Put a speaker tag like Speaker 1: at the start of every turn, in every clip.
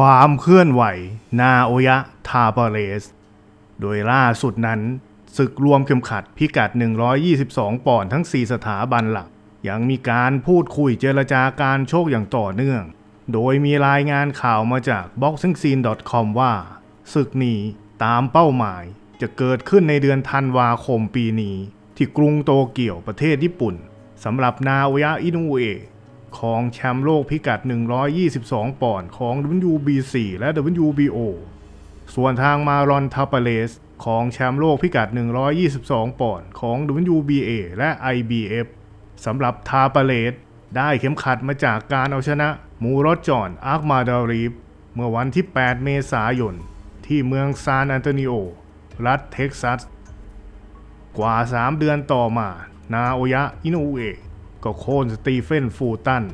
Speaker 1: ความเคลื่อนไหวนาโอยะ ทาปาเรส โดยล่าสุดนั้นศึกรวมเข็มขัดพิกัด 122ปอนด์ทั้ง 4 สถาบันหลัก ยังมีการพูดคุยเจรจาการโชคอย่างต่อเนื่อง โดยมีรายงานข่าวมาจาก boxingscene.com ว่าศึกนี้ ตามเป้าหมายจะเกิดขึ้นในเดือนธันวาคมปีนี้ ที่กรุงโตเกียวประเทศญี่ปุ่นสำหรับนาโอยะอินุเอะของแชมป์โลกพิกัด 122 ปอนด์ของ WBC และ WBO ส่วนทางมารอนทาปาเลสของแชมป์โลกพิกัด 122 ปอนด์ของ WBA และ IBF สำหรับทาปาเลส ได้เข็มขัดมาจากการเอาชนะมูรอดจอนอาร์คมาดารีฟเมื่อวันที่ 8 เมษายนที่เมืองซานอันโตนิโอ รัฐเท็กซัส กว่า 3 เดือนต่อมา นาโอยะอินโนเอะก็โค่นสตีเฟนฟูตัน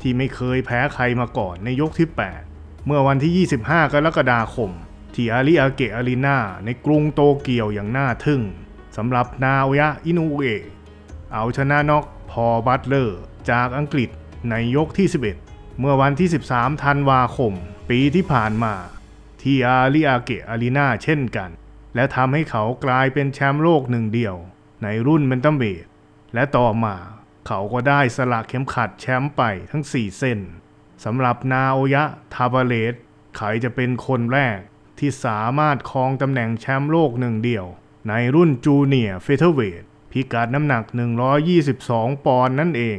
Speaker 1: ที่ไม่เคยแพ้ใครมาก่อนในยกที่ 8 เมื่อวันที่ 25 กรกฎาคมที่อาริอาเกะอารีนาในกรุงโตเกียวอย่างน่าทึ่งสำหรับนาวยะอินูเอะเอาชนะน็อกพอบัตเลอร์ จากอังกฤษในยกที่ 11 เมื่อวันที่ 13ธันวาคมปีที่ผ่านมา ที่อาริอาเกะอารีนาเช่นกัน และทำให้เขากลายเป็นแชมป์โลกหนึ่งเดียวในรุ่นเบนตัมเบดและต่อมาเขาก็ได้สละเข็มขัดแชมป์ไปทั้ง 4เส้นสำหรับนาโอยะ ทาบาเลตเขาจะเป็นคนแรก ที่สามารถครองตำแหน่งแชมป์โลกหนึ่งเดียว ในรุ่นจูเนียร์เฟเธอร์เวท พิกัดน้ำหนัก 122 ปอนด์นั่นเอง